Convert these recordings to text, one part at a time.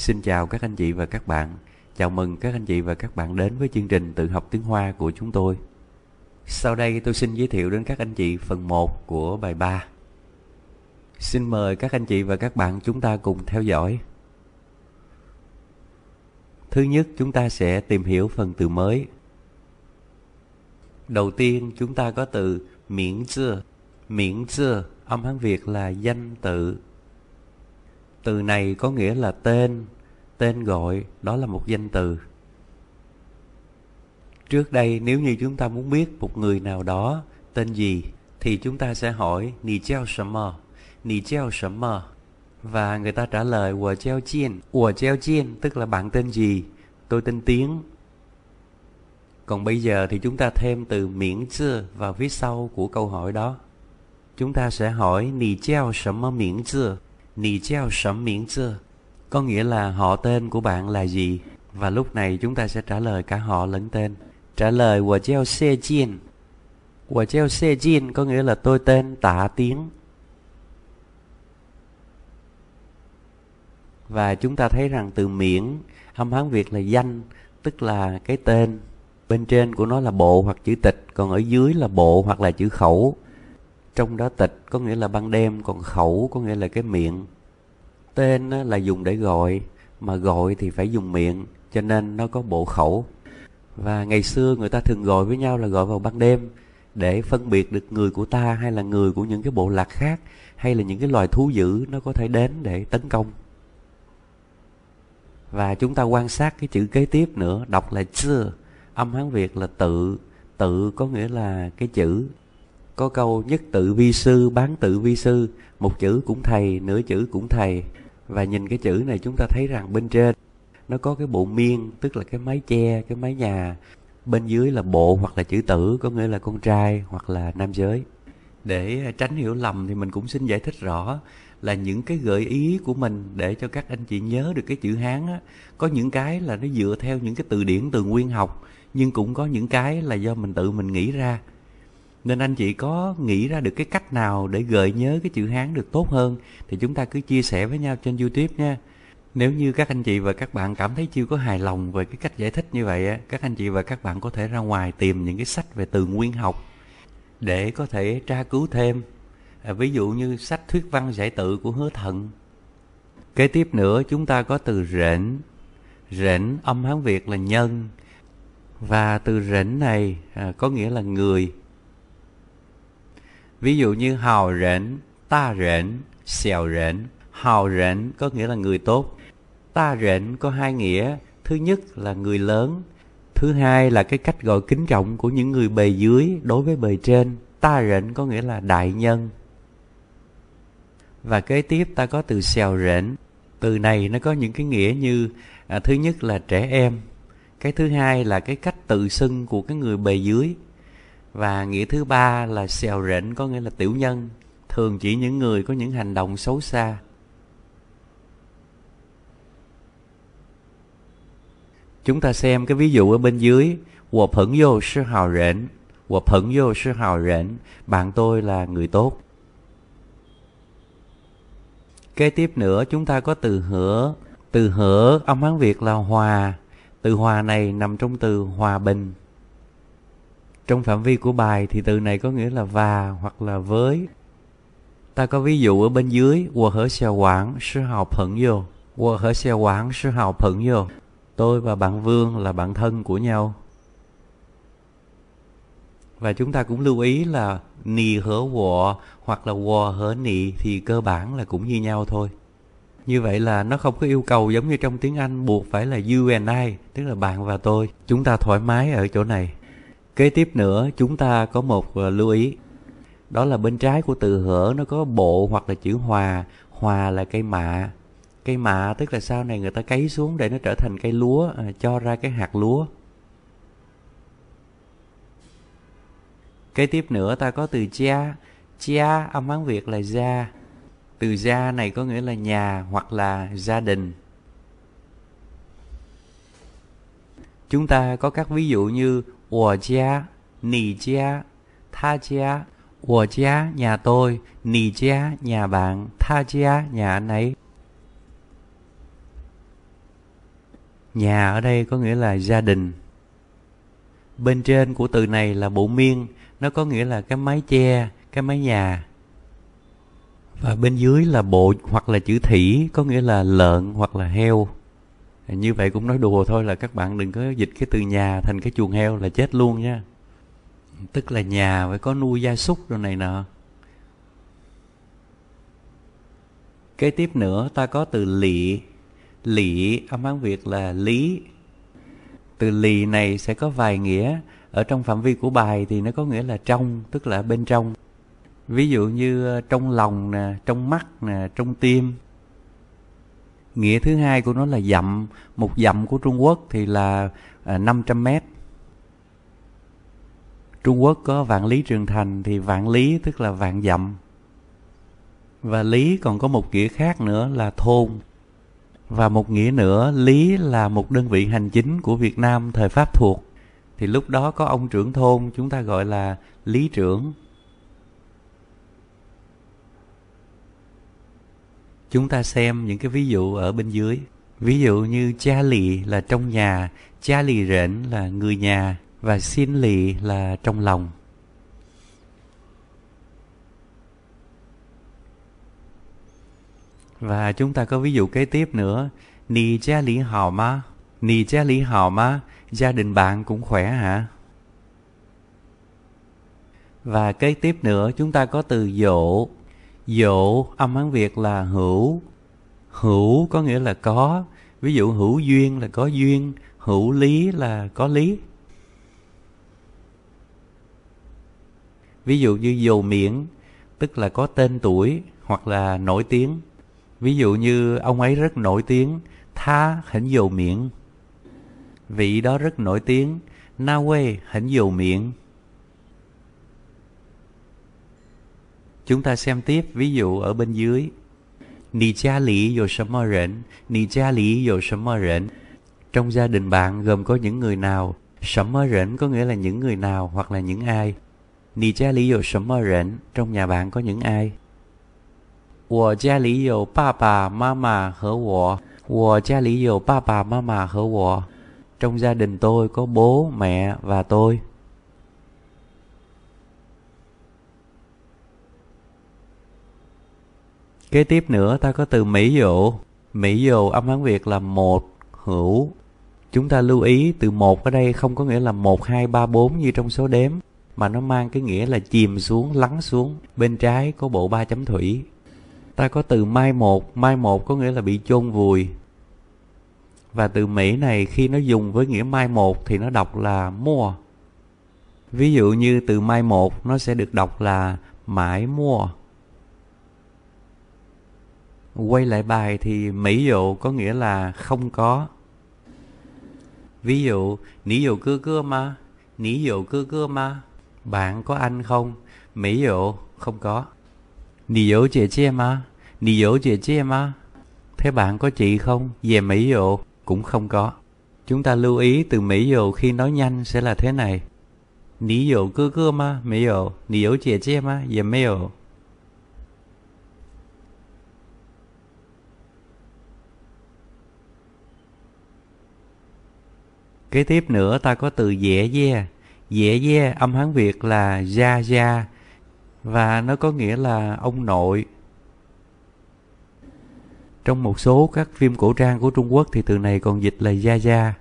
Xin chào các anh chị và các bạn. Chào mừng các anh chị và các bạn đến với chương trình tự học tiếng Hoa của chúng tôi. Sau đây tôi xin giới thiệu đến các anh chị phần 1 của bài 3. Xin mời các anh chị và các bạn chúng ta cùng theo dõi. Thứ nhất, chúng ta sẽ tìm hiểu phần từ mới. Đầu tiên, chúng ta có từ miễn chưa. Miễn chưa, âm Hán Việt là danh tự từ này có nghĩa là tên tên gọi đó là một danh từ trước đây nếu như chúng ta muốn biết một người nào đó tên gì thì chúng ta sẽ hỏi nì treo summer nì treo summer và người ta trả lời của treo chiên của treo chiên tức là bạn tên gì tôi tên tiếng còn bây giờ thì chúng ta thêm từ miễn chưa vào phía sau của câu hỏi đó chúng ta sẽ hỏi nì treo summer miễn chưa Nì treo sẩm miễn xưa Có nghĩa là họ tên của bạn là gì Và lúc này chúng ta sẽ trả lời cả họ lẫn tên Trả lời của treo xe chiên Của treo xe chiên có nghĩa là tôi tên tạ tiếng Và chúng ta thấy rằng từ miễn âm hán Việt là danh Tức là cái tên Bên trên của nó là bộ hoặc chữ tịch Còn ở dưới là bộ hoặc là chữ khẩu trong đó tịch có nghĩa là ban đêm còn khẩu có nghĩa là cái miệng tên là dùng để gọi mà gọi thì phải dùng miệng cho nên nó có bộ khẩu và ngày xưa người ta thường gọi với nhau là gọi vào ban đêm để phân biệt được người của ta hay là người của những cái bộ lạc khác hay là những cái loài thú dữ nó có thể đến để tấn công và chúng ta quan sát cái chữ kế tiếp nữa đọc là chưa âm hán việt là tự tự có nghĩa là cái chữ có câu nhất tự vi sư bán tự vi sư một chữ cũng thầy nửa chữ cũng thầy và nhìn cái chữ này chúng ta thấy rằng bên trên nó có cái bộ miên tức là cái mái che cái mái nhà bên dưới là bộ hoặc là chữ tử có nghĩa là con trai hoặc là nam giới để à, tránh hiểu lầm thì mình cũng xin giải thích rõ là những cái gợi ý của mình để cho các anh chị nhớ được cái chữ hán á có những cái là nó dựa theo những cái từ điển từ nguyên học nhưng cũng có những cái là do mình tự mình nghĩ ra nên anh chị có nghĩ ra được cái cách nào để gợi nhớ cái chữ hán được tốt hơn thì chúng ta cứ chia sẻ với nhau trên youtube nha nếu như các anh chị và các bạn cảm thấy chưa có hài lòng về cái cách giải thích như vậy á các anh chị và các bạn có thể ra ngoài tìm những cái sách về từ nguyên học để có thể tra cứu thêm à, ví dụ như sách thuyết văn giải tự của hứa thận kế tiếp nữa chúng ta có từ rễnh rễnh âm hán việt là nhân và từ rễnh này à, có nghĩa là người Ví dụ như hào rẫn, ta rẫn, xèo rẫn. Hào rẫn có nghĩa là người tốt. Ta rẫn có hai nghĩa. Thứ nhất là người lớn. Thứ hai là cái cách gọi kính trọng của những người bề dưới đối với bề trên. Ta rẫn có nghĩa là đại nhân. Và kế tiếp ta có từ xèo rễn. Từ này nó có những cái nghĩa như à, thứ nhất là trẻ em. Cái thứ hai là cái cách tự xưng của cái người bề dưới và nghĩa thứ ba là xèo rễnh có nghĩa là tiểu nhân thường chỉ những người có những hành động xấu xa chúng ta xem cái ví dụ ở bên dưới của phẫn vô sư hào rễn của phẫn vô sư hào rễn bạn tôi là người tốt kế tiếp nữa chúng ta có từ hửa từ hửa âm hán việt là hòa từ hòa này nằm trong từ hòa bình trong phạm vi của bài thì từ này có nghĩa là và hoặc là với ta có ví dụ ở bên dưới của hở xe quảng sư học hận vô của hở xe quảng sư học hận vô tôi và bạn vương là bạn thân của nhau và chúng ta cũng lưu ý là nì hở wọ hoặc là wọ hở nì thì cơ bản là cũng như nhau thôi như vậy là nó không có yêu cầu giống như trong tiếng anh buộc phải là you and i tức là bạn và tôi chúng ta thoải mái ở chỗ này Kế tiếp nữa chúng ta có một ờ, lưu ý Đó là bên trái của từ hở nó có bộ hoặc là chữ hòa Hòa là cây mạ Cây mạ tức là sau này người ta cấy xuống để nó trở thành cây lúa à, Cho ra cái hạt lúa Kế tiếp nữa ta có từ cha Cha âm Hán Việt là gia Từ gia này có nghĩa là nhà hoặc là gia đình Chúng ta có các ví dụ như 我家、你家、他家。我家 nhà tôi, nì gia nhà bạn, nhà anh ấy. Nhà ở đây có nghĩa là gia đình. Bên trên của từ này là bộ miên, nó có nghĩa là cái mái che, cái mái nhà. Và bên dưới là bộ hoặc là chữ thỉ, có nghĩa là lợn hoặc là heo như vậy cũng nói đùa thôi là các bạn đừng có dịch cái từ nhà thành cái chuồng heo là chết luôn nha tức là nhà phải có nuôi gia súc rồi này nọ kế tiếp nữa ta có từ lị lị âm án việt là lý từ lì này sẽ có vài nghĩa ở trong phạm vi của bài thì nó có nghĩa là trong tức là bên trong ví dụ như ờ, trong lòng nè trong mắt nè trong tim nghĩa thứ hai của nó là dặm một dặm của trung quốc thì là à, 500 mét trung quốc có vạn lý trường thành thì vạn lý tức là vạn dặm và lý còn có một nghĩa khác nữa là thôn và một nghĩa nữa lý là một đơn vị hành chính của việt nam thời pháp thuộc thì lúc đó có ông trưởng thôn chúng ta gọi là lý trưởng chúng ta xem những cái ví dụ ở bên dưới ví dụ như cha lì là trong nhà cha lì rễn là người nhà và xin lì là trong lòng và chúng ta có ví dụ kế tiếp nữa nì cha lì hào ma nì cha lì hào ma gia đình bạn cũng khỏe hả và kế tiếp nữa chúng ta có từ dỗ dỗ âm Hán Việt là hữu hữu có nghĩa là có ví dụ hữu duyên là có duyên hữu lý là có lý ví dụ như dầu miệng tức là có tên tuổi hoặc là nổi tiếng ví dụ như ông ấy rất nổi tiếng tha hỉnh dầu miệng vị đó rất nổi tiếng na quê hỉnh dầu miệng Chúng ta xem tiếp ví dụ ở bên dưới. Nì cha lý dồ sâm mơ rỉnh, nì cha lý dồ sâm mơ rỉnh. Trong gia đình bạn gồm có những người nào? Sâm mơ rỉnh có nghĩa là những người nào hoặc là những ai? Nì cha lý dồ sâm mơ rỉnh, trong nhà bạn có những ai? cha cha trong gia đình tôi có bố, mẹ và tôi. Kế tiếp nữa ta có từ mỹ dụ. Mỹ dụ âm Hán Việt là một hữu. Chúng ta lưu ý từ một ở đây không có nghĩa là một hai ba bốn như trong số đếm, mà nó mang cái nghĩa là chìm xuống, lắng xuống, bên trái có bộ ba chấm thủy. Ta có từ mai một, mai một có nghĩa là bị chôn vùi. Và từ Mỹ này khi nó dùng với nghĩa mai một thì nó đọc là mua. Ví dụ như từ mai một nó sẽ được đọc là mãi mua quay lại bài thì mỹ dụ có nghĩa là không có ví dụ nỉ dụ cưa cưa ma nỉ dụ cưa cưa ma bạn có anh không mỹ dụ không có nỉ dụ chị chia ma nỉ dụ chị chia ma thế bạn có chị không về mỹ dụ cũng không có chúng ta lưu ý từ mỹ dụ khi nói nhanh sẽ là thế này nỉ dụ cưa cưa ma, mỹ dụ nỉ dụ chị chia ma, về mỹ dụ Kế tiếp nữa ta có từ dễ dê dễ dê âm Hán Việt là gia gia và nó có nghĩa là ông nội. Trong một số các phim cổ trang của Trung Quốc thì từ này còn dịch là gia gia.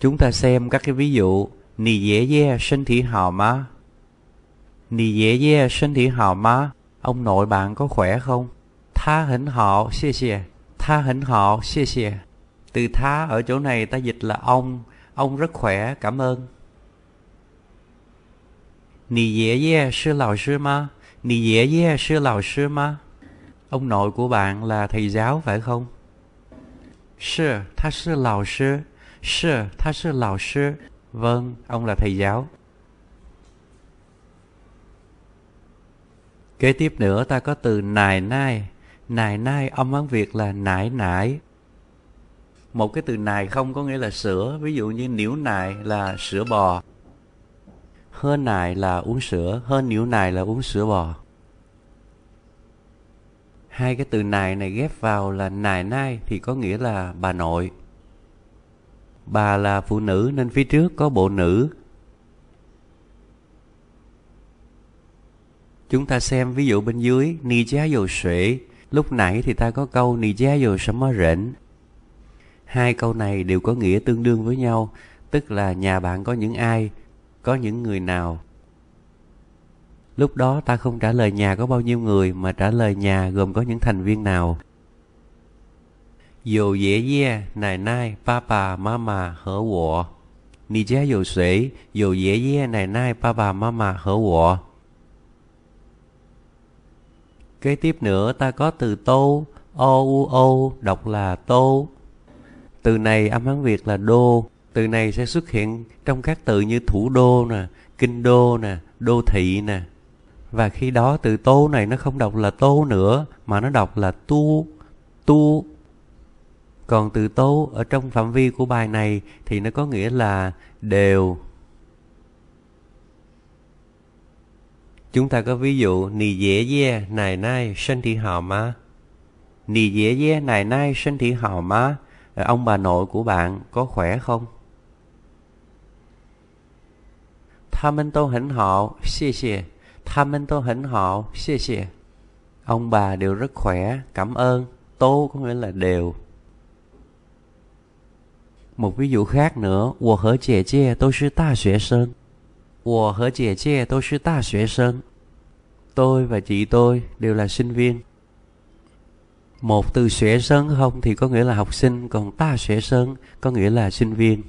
Chúng ta xem các cái ví dụ Nì dễ dê sinh thị họ má Nì dễ dê sinh thị họ má Ông nội bạn có khỏe không? Tha hỉnh họ, xie xie Tha hỉnh họ, xie xie từ tha ở chỗ này ta dịch là ông ông rất khỏe cảm ơn nì dễ dê sư lão sư ma nì dễ dê sư lão sư ma ông nội của bạn là thầy giáo phải không sư tha sư lão sư sư tha sư lão sư vâng ông là thầy giáo kế tiếp nữa ta có từ nài nai nài nai âm Hán việt là nải nải một cái từ nài không có nghĩa là sữa ví dụ như níu nài là sữa bò hơ nài là uống sữa hơ níu nài là uống sữa bò hai cái từ nài này ghép vào là nài nai thì có nghĩa là bà nội bà là phụ nữ nên phía trước có bộ nữ chúng ta xem ví dụ bên dưới ni giá dầu sể lúc nãy thì ta có câu ni giá dầu sắm rễn Hai câu này đều có nghĩa tương đương với nhau, tức là nhà bạn có những ai, có những người nào. Lúc đó ta không trả lời nhà có bao nhiêu người mà trả lời nhà gồm có những thành viên nào. Dù dễ dê, nài nai, papa, mama, hở wọ. Nì giá dù sĩ, dù dễ dê, nài nai, papa, mama, hở wọ. Kế tiếp nữa ta có từ tô, o u o đọc là tô từ này âm Hán Việt là đô từ này sẽ xuất hiện trong các từ như thủ đô nè kinh đô nè đô thị nè và khi đó từ tô này nó không đọc là tô nữa mà nó đọc là tu tu còn từ tô ở trong phạm vi của bài này thì nó có nghĩa là đều chúng ta có ví dụ nì dễ dê này nay sân thị họ má nì dễ dê này nay sân thị họ má Ờ, ông bà nội của bạn có khỏe không? Tha minh tô hỉnh hậu, xì xì. Tha minh tô hỉnh hậu, xì xì. Ông bà đều rất khỏe, cảm ơn. Tô có nghĩa là đều. Một ví dụ khác nữa, 我和姐姐都是大学生.我和姐姐都是大学生. Tôi và chị tôi đều là sinh viên. Một từ xuế sơn không thì có nghĩa là học sinh, còn ta xuế sơn có nghĩa là sinh viên.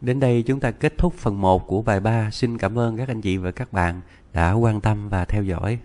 Đến đây chúng ta kết thúc phần 1 của bài 3. Xin cảm ơn các anh chị và các bạn đã quan tâm và theo dõi.